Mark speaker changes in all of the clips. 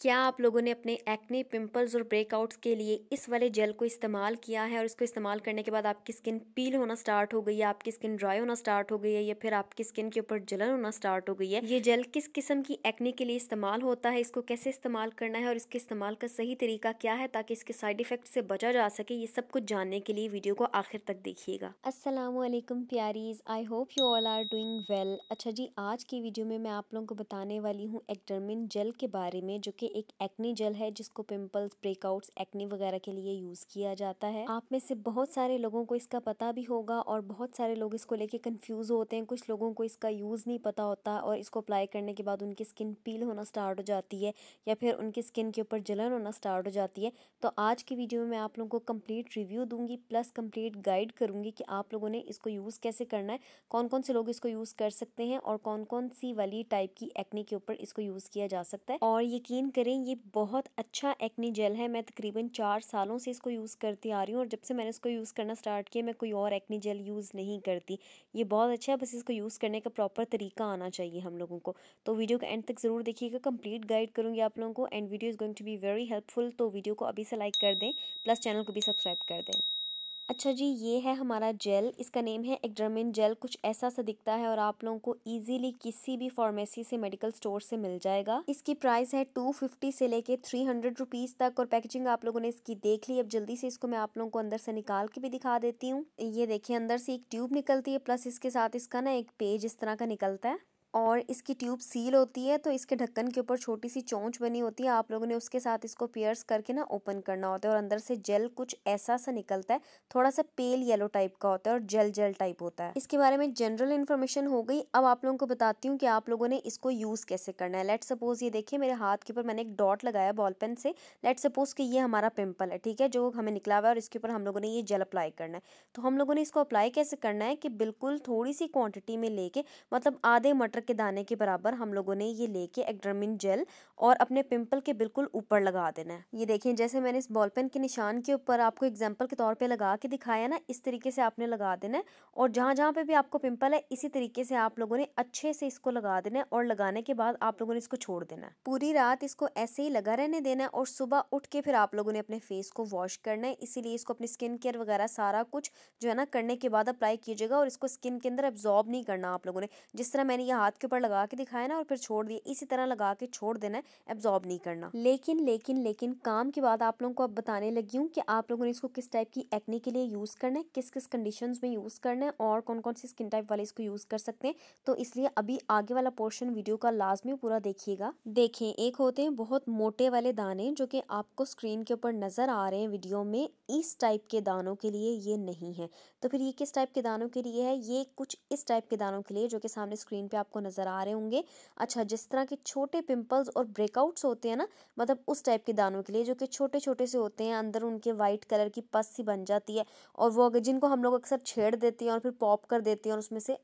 Speaker 1: क्या आप लोगों ने अपने एक्ने पिंपल्स और ब्रेकआउट्स के लिए इस वाले जेल को इस्तेमाल किया है और इसको इस्तेमाल करने के बाद आपकी स्किन पील होना स्टार्ट हो गई है आपकी स्किन ड्राई होना स्टार्ट हो गई है या फिर आपकी स्किन के ऊपर जलन होना स्टार्ट हो गई है ये जेल किस किस्म की एक्ने के लिए इस्तेमाल होता है इसको कैसे इस्तेमाल करना है और इसके इस्तेमाल का सही तरीका क्या है ताकि इसके साइड इफेक्ट से बचा जा सके ये सब कुछ जानने के लिए वीडियो को आखिर तक देखिएगा असलम प्यारीज I hope you all are doing well अच्छा जी आज की वीडियो में मैं आप लोगों को बताने वाली हूँ एक्टरमिन जेल के बारे में जो कि एक एक्नी जेल है जिसको पिंपल्स ब्रेकआउट्स एक्नी वगैरह के लिए यूज किया जाता है आप में से बहुत सारे लोगों को इसका पता भी होगा और बहुत सारे लोग इसको लेके कंफ्यूज होते हैं कुछ लोगों को इसका यूज नहीं पता होता और इसको अप्लाई करने के बाद उनकी स्किन पील होना स्टार्ट हो जाती है या फिर उनकी स्किन के ऊपर जलन होना स्टार्ट हो जाती है तो आज की वीडियो में मैं आप लोगों को कंप्लीट रिव्यू दूंगी प्लस कंप्लीट गाइड करूंगी कि आप लोगों ने इसको यूज़ कैसे करना है कौन कौन से लोग इसको यूज़ कर सकते हैं और कौन कौन सी वाली टाइप की एक्नी के ऊपर इसको यूज़ किया जा सकता है और यकीन करें ये बहुत अच्छा एक्नी जेल है मैं तकरीबन चार सालों से इसको यूज़ करती आ रही हूँ और जब से मैंने इसको यूज़ करना स्टार्ट किया मैं कोई और एक्नी जेल यूज़ नहीं करती ये बहुत अच्छा है बस इसको यूज़ करने का प्रॉपर तरीका आना चाहिए हम लोगों को तो वीडियो को एंड तक ज़रूर देखिएगा कंप्लीट गाइड करूँगी आप लोगों को and video is going to be very helpful तो वीडियो को अभी से लाइक कर दें प्लस चैनल को भी सब्सक्राइब कर दें अच्छा जी ये है हमारा जेल इसका नेम है एग्ड्रामिन जेल कुछ ऐसा सा दिखता है और आप लोगों को इजीली किसी भी फार्मेसी से मेडिकल स्टोर से मिल जाएगा इसकी प्राइस है 250 से लेके 300 रुपीस तक और पैकेजिंग आप लोगों ने इसकी देख ली अब जल्दी से इसको मैं आप लोगों को अंदर से निकाल के भी दिखा देती हूँ ये देखिए अंदर से एक ट्यूब निकलती है प्लस इसके साथ इसका ना एक पेज इस तरह का निकलता है और इसकी ट्यूब सील होती है तो इसके ढक्कन के ऊपर छोटी सी चोंच बनी होती है आप लोगों ने उसके साथ इसको पियर्स करके ना ओपन करना होता है और अंदर से जेल कुछ ऐसा सा निकलता है थोड़ा सा पेल येलो टाइप का होता है और जेल जेल टाइप होता है इसके बारे में जनरल इन्फॉर्मेशन हो गई अब आप लोगों को बताती हूँ कि आप लोगों ने इसको यूज़ कैसे करना है लेट सपोज ये देखिए मेरे हाथ के ऊपर मैंने एक डॉट लगाया बॉल पेन से लेट सपोज कि ये हमारा पिम्पल है ठीक है जो हमें निकला हुआ है और इसके ऊपर हम लोगों ने ये जेल अप्लाई करना है तो हम लोगों ने इसको अप्लाई कैसे करना है कि बिल्कुल थोड़ी सी क्वान्टिटी में लेके मतलब आधे मटर के दाने के बराबर हम लोगों ने ये लेके एक्ड्रामिन जेल और अपने पिंपल के बिल्कुल ऊपर लगा देना है ये देखिए जैसे मैंने इस बॉल पेन के निशान के ऊपर आपको एग्जाम्पल के तौर पर लगा के दिखाया ना इस तरीके से आपने लगा देना है और जहाँ जहाँ पर भी आपको पिम्पल है इसी तरीके से आप लोगों ने अच्छे से इसको लगा देना है और लगाने के बाद आप लोगों ने इसको छोड़ देना है पूरी रात इसको ऐसे ही लगा रहने देना है और सुबह उठ के फिर आप लोगों ने अपने फेस को वॉश करना है इसीलिए इसको अपनी स्किन केयर वगैरह सारा कुछ जो है ना करने के बाद अप्लाई कीजिएगा और इसको स्किन के अंदर एब्जॉर्ब नहीं करना आप लोगों ने जिस तरह मैंने यह हाथ के ऊपर लगा के दिखाया ना और फिर छोड़ दिए इसी तरह लगा के छोड़ देना है एब्जॉर्ब नहीं करना लेकिन लेकिन लेकिन काम के बाद आप लोगों को अब बताने लगी हूँ कि आप लोगों ने इसको किस टाइप की एक्ने के लिए यूज़ करना है किस किस कंडीशन में यूज़ करना है और कौन कौन सी स्किन टाइप वाले इसको यूज़ कर सकते हैं तो इसलिए अभी आगे वाला पोर्शन वीडियो का लाजमी पूरा देखिएगा देखें एक होते हैं बहुत मोटे वाले दाने जो कि आपको स्क्रीन के ऊपर नज़र आ रहे हैं वीडियो में इस टाइप के दानों के लिए ये नहीं है तो फिर ये किस टाइप के दानों के लिए है ये कुछ इस टाइप के दानों के लिए जो कि सामने स्क्रीन पे आपको आपको नज़र आ रहे होंगे अच्छा जिस तरह के छोटे पिंपल्स और ब्रेकआउट्स होते हैं ना मतलब उस टाइप के दानों के लिए जो कि छोटे छोटे से होते हैं अंदर उनके वाइट कलर की पस सी बन जाती है और वो अगर जिनको हम लोग अक्सर छेड़ देते हैं और फिर पॉप कर देते हैं और उसमें से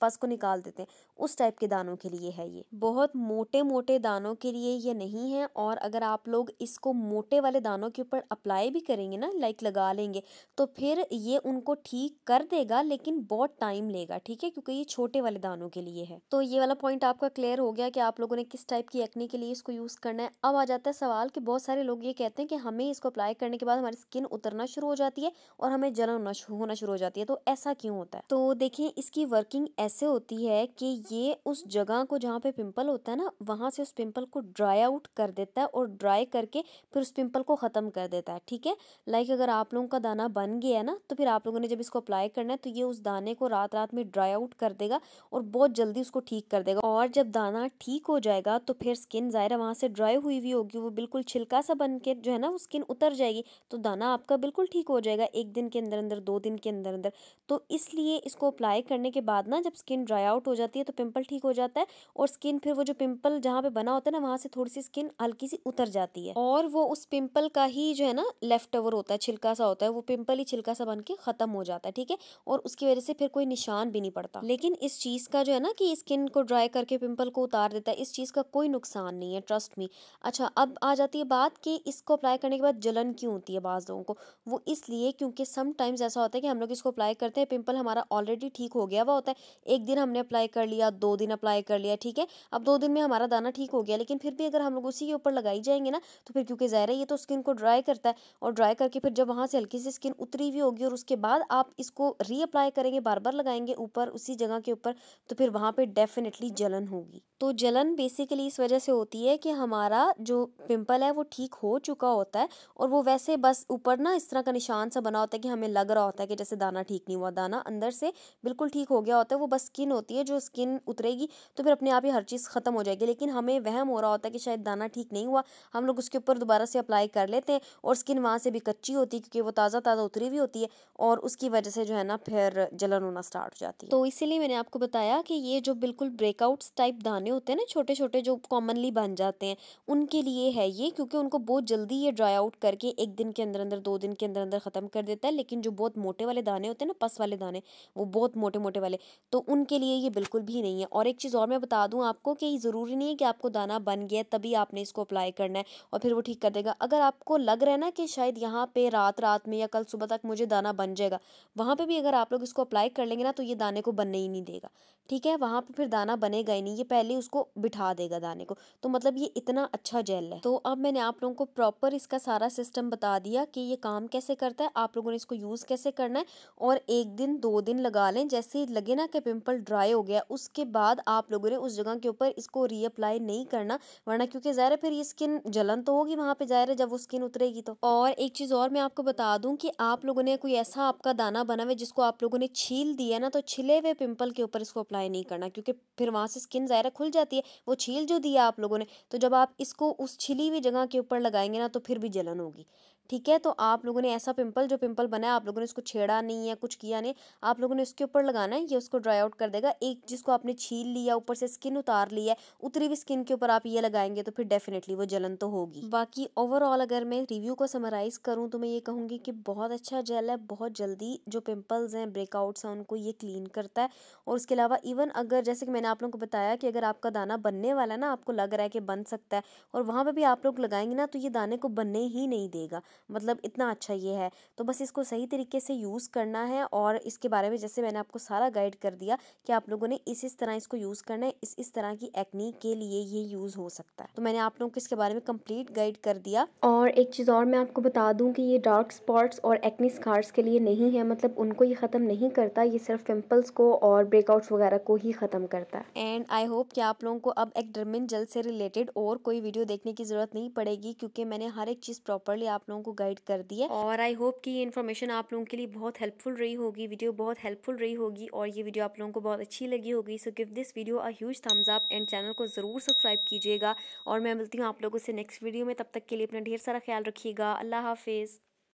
Speaker 1: पस को निकाल देते हैं उस टाइप के दानों के लिए है ये बहुत मोटे मोटे दानों के लिए ये नहीं है और अगर आप लोग इसको मोटे वाले दानों के ऊपर अप्लाई भी करेंगे ना लाइक लगा लेंगे तो फिर ये उनको ठीक कर देगा लेकिन बहुत टाइम लेगा ठीक है क्योंकि ये छोटे वाले दानों के लिए है तो ये वाला पॉइंट आपका क्लियर हो गया कि आप लोगों ने किस टाइप की एक्ने के लिए इसको यूज़ करना है अब आ जाता है सवाल कि बहुत सारे लोग ये कहते हैं कि हमें इसको अप्लाई करने के बाद हमारी स्किन उतरना शुरू हो जाती है और हमें जलन होना शुरू हो जाती है तो ऐसा क्यों होता है तो देखिए इसकी वर्किंग पेंटिंग ऐसे होती है कि ये उस जगह को जहाँ पे पिंपल होता है ना वहाँ से उस पिंपल को ड्राई आउट कर देता है और ड्राई करके फिर उस पिंपल को ख़त्म कर देता है ठीक है लाइक अगर आप लोगों का दाना बन गया है ना तो फिर आप लोगों ने जब इसको अप्लाई करना है तो ये उस दाने को रात रात में ड्राई आउट कर देगा और बहुत जल्दी उसको ठीक कर देगा और जब दाना ठीक हो जाएगा तो फिर स्किन ज़ाहिर वहाँ से ड्राई हुई हुई होगी वो बिल्कुल छिलका सा बन के जो है ना वो स्किन उतर जाएगी तो दाना आपका बिल्कुल ठीक हो जाएगा एक दिन के अंदर अंदर दो दिन के अंदर अंदर तो इसलिए इसको अप्लाई करने के बाद ना जब स्किन ड्राई आउट हो जाती है तो पिंपल ठीक हो जाता है और स्किन फिर वो जो पिंपल जहाँ पे बना होता है ना वहाँ से थोड़ी सी स्किन हल्की सी उतर जाती है और वो उस पिंपल का ही जो है ना लेफ्ट ओवर होता है छिलका सा होता है वो पिंपल ही छिलका सा बन के खत्म हो जाता है ठीक है और उसकी वजह से फिर कोई निशान भी नहीं पड़ता लेकिन इस चीज़ का जो है ना कि स्किन को ड्राई करके पिंपल को उतार देता है इस चीज़ का कोई नुकसान नहीं है ट्रस्ट मी अच्छा अब आ जाती है बात कि इसको अप्लाई करने के बाद जलन क्यों होती है बाज़ लोगों को वो इसलिए क्योंकि समटाइम्स ऐसा होता है कि हम लोग इसको अप्लाई करते हैं पिंपल हमारा ऑलरेडी ठीक हो गया हुआ होता है एक दिन हमने अप्लाई कर लिया दो दिन अप्लाई कर लिया ठीक है अब दो दिन में हमारा दाना ठीक हो गया लेकिन फिर भी अगर हम लोग उसी के ऊपर लगाई जाएंगे ना तो फिर क्योंकि ज़ाहिर है ये तो स्किन को ड्राई करता है और ड्राई करके फिर जब वहाँ से हल्की सी स्किन उतरी हुई होगी और उसके बाद आप इसको रीअप्लाई करेंगे बार बार लगाएंगे ऊपर उसी जगह के ऊपर तो फिर वहाँ पर डेफिनेटली जलन होगी तो जलन बेसिकली इस वजह से होती है कि हमारा जो पिम्पल है वो ठीक हो चुका होता है और वो वैसे बस ऊपर ना इस तरह का निशान सा बना होता है कि हमें लग रहा होता है कि जैसे दाना ठीक नहीं हुआ दाना अंदर से बिल्कुल ठीक हो गया होता होता है वो बस स्किन होती है जो स्किन उतरेगी तो फिर अपने आप ही हर चीज़ ख़त्म हो जाएगी लेकिन हमें वहम हो रहा होता है कि शायद दाना ठीक नहीं हुआ हम लोग उसके ऊपर दोबारा से अप्लाई कर लेते हैं और स्किन वहाँ से भी कच्ची होती है क्योंकि वो ताज़ा ताज़ा उतरी हुई होती है और उसकी वजह से जो है ना फिर जलन होना स्टार्ट हो जाती है तो इसीलिए मैंने आपको बताया कि ये जो बिल्कुल ब्रेकआउट्स टाइप दाने होते हैं ना छोटे छोटे जो कॉमनली बन जाते हैं उनके लिए है ये क्योंकि उनको बहुत जल्दी ये ड्राई आउट करके एक दिन के अंदर अंदर दो दिन के अंदर अंदर ख़त्म कर देता है लेकिन जो बहुत मोटे वाले दाने होते हैं ना पस वाले दाने वो बहुत मोटे मोटे वाले तो उनके लिए ये बिल्कुल भी नहीं है और एक चीज़ और मैं बता दूं आपको कि ज़रूरी नहीं है कि आपको दाना बन गया तभी आपने इसको अप्लाई करना है और फिर वो ठीक कर देगा अगर आपको लग रहा है ना कि शायद यहाँ पे रात रात में या कल सुबह तक मुझे दाना बन जाएगा वहाँ पे भी अगर आप लोग इसको अप्लाई कर लेंगे ना तो ये दाने को बनने ही नहीं देगा ठीक है वहाँ पर फिर दाना बनेगा ही नहीं ये पहले उसको बिठा देगा दाने को तो मतलब ये इतना अच्छा जेल है तो अब मैंने आप लोगों को प्रॉपर इसका सारा सिस्टम बता दिया कि ये काम कैसे करता है आप लोगों ने इसको यूज़ कैसे करना है और एक दिन दो दिन लगा लें जैसे लगे ना तक ये पिंपल ड्राई हो गया उसके बाद आप लोगों ने उस जगह के ऊपर इसको रीअप्लाई नहीं करना वरना क्योंकि ज़ाहिर है फिर ये स्किन जलन तो होगी वहाँ पे ज़ाहिर है जब वो स्किन उतरेगी तो और एक चीज़ और मैं आपको बता दूँ कि आप लोगों ने कोई ऐसा आपका दाना बना हुआ जिसको आप लोगों ने छील दिया ना तो छिले हुए पिम्पल के ऊपर इसको अप्लाई नहीं करना क्योंकि फिर वहाँ से स्किन ज़ाहिर खुल जाती है वो छील जो दिया आप लोगों ने तो जब आप इसको उस छिली हुई जगह के ऊपर लगाएंगे ना तो फिर भी जलन होगी ठीक है तो आप लोगों ने ऐसा पिंपल जो पिंपल बना है आप लोगों ने इसको छेड़ा नहीं है कुछ किया नहीं आप लोगों ने इसके ऊपर लगाना है ये उसको ड्राई आउट कर देगा एक जिसको आपने छील लिया ऊपर से स्किन उतार लिया है उतरी हुई स्किन के ऊपर आप ये लगाएंगे तो फिर डेफिनेटली वो जलन तो होगी बाकी ओवरऑल अगर मैं रिव्यू को समराइज करूँ तो मैं ये कहूँगी कि बहुत अच्छा जेल है बहुत जल्दी जो पिम्पल्स हैं ब्रेकआउट्स हैं उनको ये क्लीन करता है और उसके अलावा इवन अगर जैसे कि मैंने आप लोगों को बताया कि अगर आपका दाना बनने वाला है ना आपको लग रहा है कि बन सकता है और वहाँ पर भी आप लोग लगाएंगे ना तो ये दाने को बनने ही नहीं देगा मतलब इतना अच्छा ये है तो बस इसको सही तरीके से यूज़ करना है और इसके बारे में जैसे मैंने आपको सारा गाइड कर दिया कि आप लोगों ने इस इस तरह इसको यूज़ करना है इस इस तरह की एक्नी के लिए ये यूज़ हो सकता है तो मैंने आप लोगों को इसके बारे में कम्प्लीट गाइड कर दिया और एक चीज़ और मैं आपको बता दूँ कि ये डार्क स्पॉट्स और एक्नी स्कार्स के लिए नहीं है मतलब उनको ये ख़त्म नहीं करता ये सिर्फ पिम्पल्स को और ब्रेकआउट्स वगैरह को ही ख़त्म करता है एंड आई होप कि आप लोगों को अब एक्डरमिन जल से रिलेटेड और कोई वीडियो देखने की ज़रूरत नहीं पड़ेगी क्योंकि मैंने हर एक चीज़ प्रॉपरली आप लोगों लोगों को गाइड कर दिया और आई होप कि ये इन्फॉर्मेशन आप लोगों के लिए बहुत हेल्पफुल रही होगी वीडियो बहुत हेल्पफुल रही होगी और ये वीडियो आप लोगों को बहुत अच्छी लगी होगी so give this video a huge thumbs up and channel को ज़रूर सब्सक्राइब कीजिएगा और मैं मिलती हूँ आप लोगों से नेक्स्ट वीडियो में तब तक के लिए अपना ढेर सारा ख्याल रखिएगा अल्लाह हाफिज़